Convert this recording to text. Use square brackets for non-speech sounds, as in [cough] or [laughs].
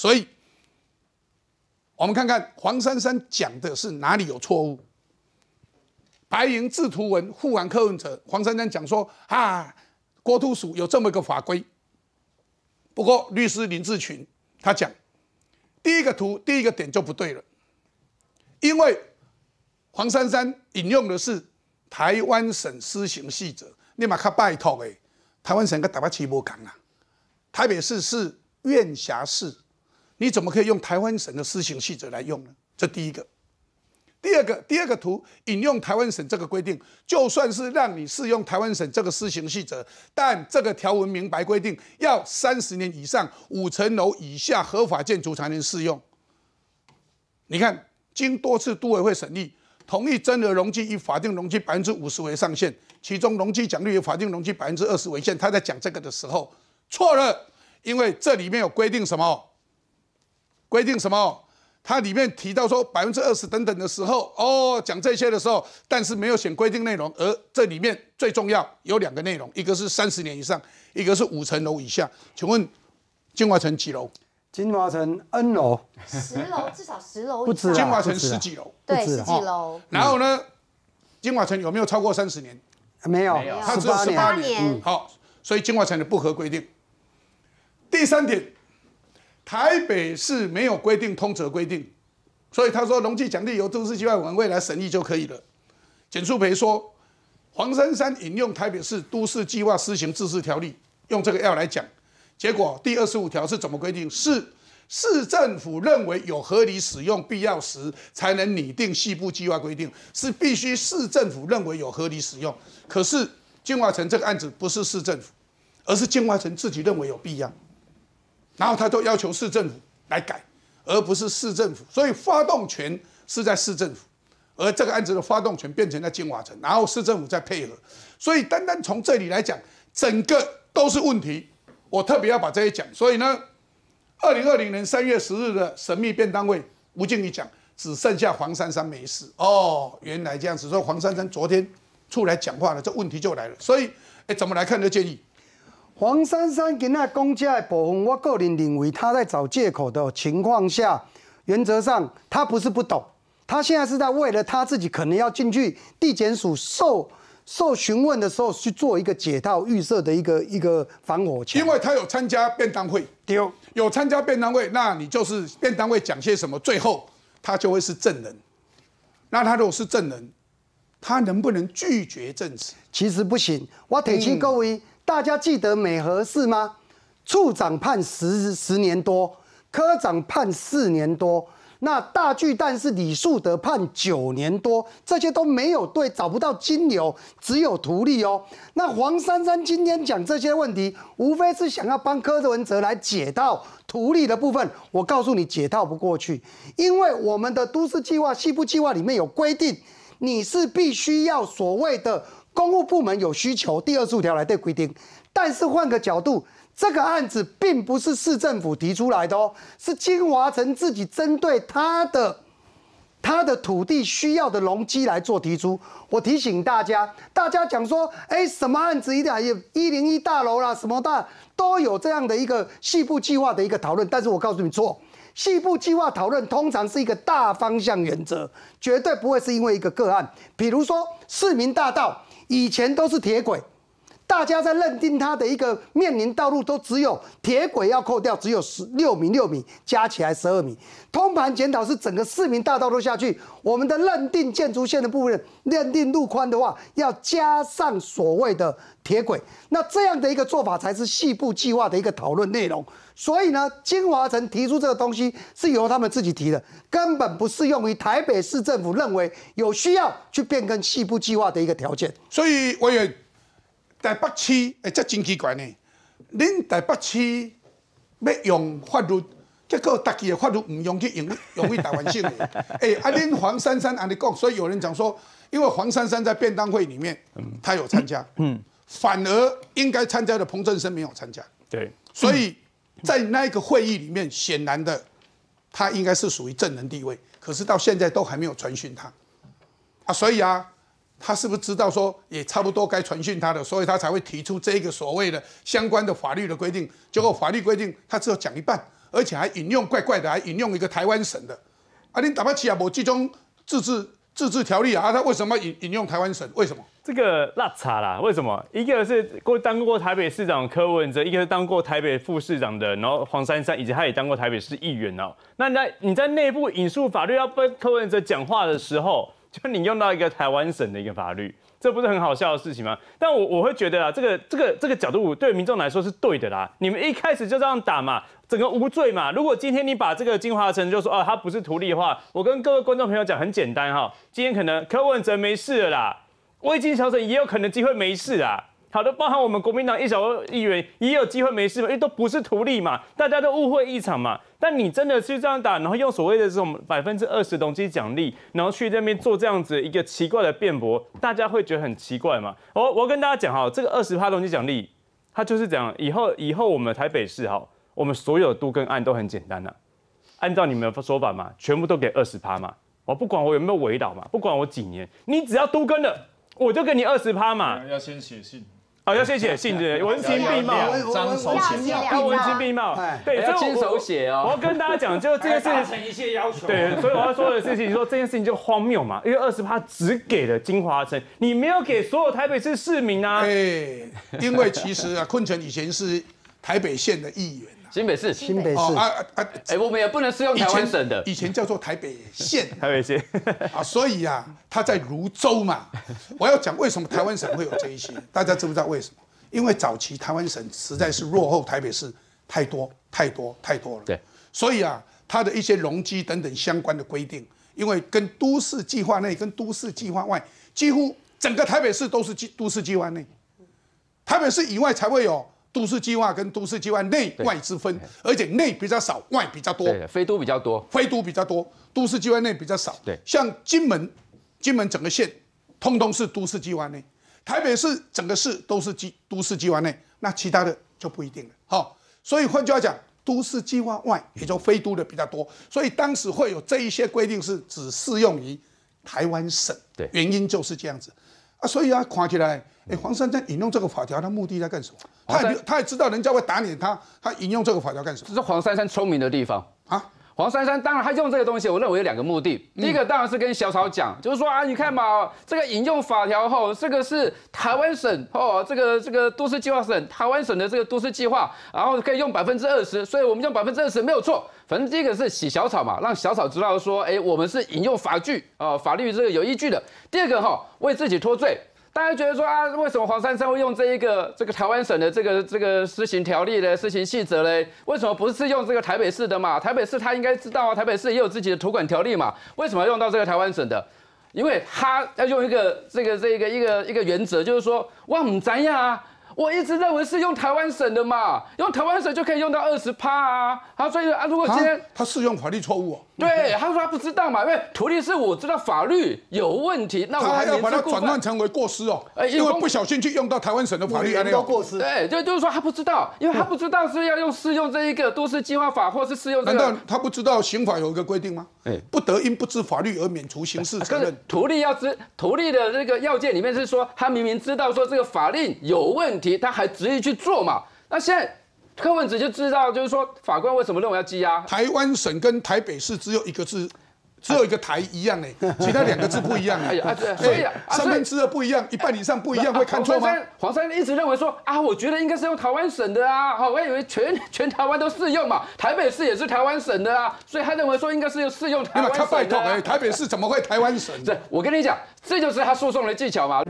所以，我们看看黄珊珊讲的是哪里有错误。白银制图文护栏顾文者黄珊珊讲说：“啊，国土署有这么个法规。”不过，律师林志群他讲，第一个图第一个点就不对了，因为黄珊珊引用的是台湾省施行细则，你嘛卡拜托诶，台湾省跟台北市无同啊，台北市是院辖市。你怎么可以用台湾省的施行细则来用呢？这第一个，第二个，第二个图引用台湾省这个规定，就算是让你适用台湾省这个施行细则，但这个条文明白规定要三十年以上、五层楼以下合法建筑才能适用。你看，经多次都委会审议，同意增额容积以法定容积百分之五十为上限，其中容积奖励以法定容积百分之二十为限。他在讲这个的时候错了，因为这里面有规定什么？规定什么？它里面提到说百分之二十等等的时候，哦，讲这些的时候，但是没有写规定内容。而这里面最重要有两个内容，一个是三十年以上，一个是五层楼以下。请问金华城几楼？金华城 N 楼，十楼，至少十楼，不止。金华城十几楼，对，十几楼。然后呢，金华城有没有超过三十年？没有，没有，它只有十八年。好，所以金华城的不合规定。第三点。台北市没有规定通则规定，所以他说容技奖励由都市计划委员会审议就可以了。简淑培说，黄珊珊引用台北市都市计划施行自治条例，用这个 L 来讲，结果第二十五条是怎么规定？是市政府认为有合理使用必要时，才能拟定西部计划规定，是必须市政府认为有合理使用。可是金华城这个案子不是市政府，而是金华城自己认为有必要。然后他都要求市政府来改，而不是市政府，所以发动权是在市政府，而这个案子的发动权变成在金华城，然后市政府再配合，所以单单从这里来讲，整个都是问题，我特别要把这些讲。所以呢，二零二零年三月十日的神秘便当会，吴敬宇讲只剩下黄珊珊没事，哦，原来这样子，所以黄珊珊昨天出来讲话了，这问题就来了，所以，哎，怎么来看这建议？黄珊珊今日公家的部分，我个人认为他在找借口的情况下，原则上他不是不懂，他现在是在为了他自己可能要进去地检署受受询问的时候去做一个解套预设的一个一个防火墙。因为他有参加便当会，丢有参加便当会，那你就是便当会讲些什么，最后他就会是证人。那他如果是证人，他能不能拒绝证词？其实不行，我提醒各位。大家记得美和事吗？处长判十十年多，科长判四年多，那大巨蛋是李树德判九年多，这些都没有对，找不到金牛，只有图利哦。那黄珊珊今天讲这些问题，无非是想要帮柯文哲来解套图利的部分。我告诉你，解套不过去，因为我们的都市计划、西部计划里面有规定，你是必须要所谓的。公务部门有需求，第二十五条来对规定。但是换个角度，这个案子并不是市政府提出来的哦，是金华城自己针对他的他的土地需要的容积来做提出。我提醒大家，大家讲说，哎，什么案子？一定有一零一大楼啦，什么大都有这样的一个细部计划的一个讨论。但是我告诉你错，细部计划讨论通常是一个大方向原则，绝对不会是因为一个个案。比如说市民大道。以前都是铁轨。大家在认定它的一个面临道路都只有铁轨要扣掉，只有十六米六米，加起来十二米。通盘检讨是整个市民大道都下去。我们的认定建筑线的部分，认定路宽的话，要加上所谓的铁轨。那这样的一个做法才是细部计划的一个讨论内容。所以呢，金华城提出这个东西是由他们自己提的，根本不适用于台北市政府认为有需要去变更细部计划的一个条件。所以我也。台北市诶，这真奇怪呢。恁台北市要用法律，结果自己的法律唔用去用，用去台湾性。诶，[laughs] 啊，恁黄珊珊阿恁讲，所以有人讲说，因为黄珊珊在便当会里面，他有参加，嗯，反而应该参加的彭振生没有参加，对，所以在那个会议里面，显然的，他应该是属于证人地位，可是到现在都还没有传讯他，啊，所以啊。他是不是知道说也差不多该传讯他的，所以他才会提出这个所谓的相关的法律的规定。结果法律规定他只有讲一半，而且还引用怪怪的，还引用一个台湾省的。啊，你打不起来，我集中自治自治条例啊，他为什么引引用台湾省？为什么这个那查啦？为什么？一个是过当过台北市长柯文哲，一个是当过台北副市长的，然后黄珊珊，以及他也当过台北市议员哦。那那你在内部引述法律要被柯文哲讲话的时候？[laughs] 就你用到一个台湾省的一个法律，这不是很好笑的事情吗？但我我会觉得啊，这个这个这个角度对民众来说是对的啦。你们一开始就这样打嘛，整个无罪嘛。如果今天你把这个金华成就说哦他不是图利的话，我跟各位观众朋友讲很简单哈，今天可能柯文哲没事了啦，魏晋小生也有可能机会没事啊。好的，包含我们国民党一小议员也有机会没事嘛，因为都不是徒弟嘛，大家都误会一场嘛。但你真的去这样打，然后用所谓的这种百分之二十东西奖励，然后去那边做这样子一个奇怪的辩驳，大家会觉得很奇怪嘛。我我跟大家讲哈，这个二十趴东西奖励，它就是讲以后以后我们台北市哈，我们所有都跟案都很简单了，按照你们的说法嘛，全部都给二十趴嘛，我不管我有没有围岛嘛，不管我几年，你只要都跟了，我就给你二十趴嘛。要先写信。好，要谢写，信，质文情并茂，张手写，要文情并茂。对，要亲手写哦。我要跟大家讲，就这件事。情，对，所以我要说的事情，你说这件事情就荒谬嘛？因为二十八只给了金华城，你没有给所有台北市市民啊。哎，因为其实啊，困城以前是。台北县的议员，新北市，新北市，啊啊，哎，我们也不能适用台湾省的，以前叫做台北县，台北县啊，所以啊，他在泸州嘛，我要讲为什么台湾省会有这一些，大家知不知道为什么？因为早期台湾省实在是落后台北市太多太多太多了，对，所以啊，它的一些容积等等相关的规定，因为跟都市计划内跟都市计划外，几乎整个台北市都是都都市计划内，台北市以外才会有。都市计划跟都市计划内外之分，而且内比较少，外比较多。对，非都比较多，非都比较多，都市计划内比较少。对，像金门，金门整个县，通通是都市计划内。台北市整个市都是都都市计划内，那其他的就不一定了。好，所以换句话讲，都市计划外也就非都的比较多，所以当时会有这一些规定是只适用于台湾省。对，原因就是这样子。啊，所以啊，看起来，哎，黄珊珊引用这个法条，他目的在干什么？他也，他也知道人家会打脸他，他引用这个法条干什么？这是黄珊珊聪明的地方啊。黄珊珊当然，他用这个东西，我认为有两个目的。第一个当然是跟小草讲，就是说啊，你看嘛，这个引用法条后，这个是台湾省哦，这个这个都市计划省，台湾省的这个都市计划，然后可以用百分之二十，所以我们用百分之二十没有错。反正第一个是洗小草嘛，让小草知道说，哎，我们是引用法据啊，法律这个有依据的。第二个哈，为自己脱罪。大家觉得说啊，为什么黄珊生会用这一个这个台湾省的这个这个施行条例的施行细则嘞？为什么不是用这个台北市的嘛？台北市他应该知道啊，台北市也有自己的土管条例嘛？为什么要用到这个台湾省的？因为他要用一个这个这个一个一个原则，就是说我唔知呀。我一直认为是用台湾省的嘛，用台湾省就可以用到二十趴啊。他所以啊，如果今天他适用法律错误，对，他说他不知道嘛，因为涂律是我知道法律有问题，那我还要把它转换成为过失哦，因为不小心去用到台湾省的法律，例。要过失？对，就就是说他不知道，因为他不知道是要用适用这一个都市计划法，或是适用难道他不知道刑法有一个规定吗？哎，不得因不知法律而免除刑事责任。涂律要知，涂律的这个要件里面是说，他明明知道说这个法令有问题。他还执意去做嘛？那现在柯文哲就知道，就是说法官为什么认为要羁押？台湾省跟台北市只有一个字，只有一个“台”一样哎，[laughs] 其他两个字不一样哎，所以啊，分之字的不一样，一半以上不一样，会看错吗？黄山一直认为说啊，我觉得应该是用台湾省的啊，好，我以为全 [laughs] 全台湾都适用嘛，台北市也是台湾省的啊，所以他认为说应该是用适用台湾省的，台北市怎么会台湾省？对，[laughs] 我跟你讲，这就是他诉讼的技巧嘛。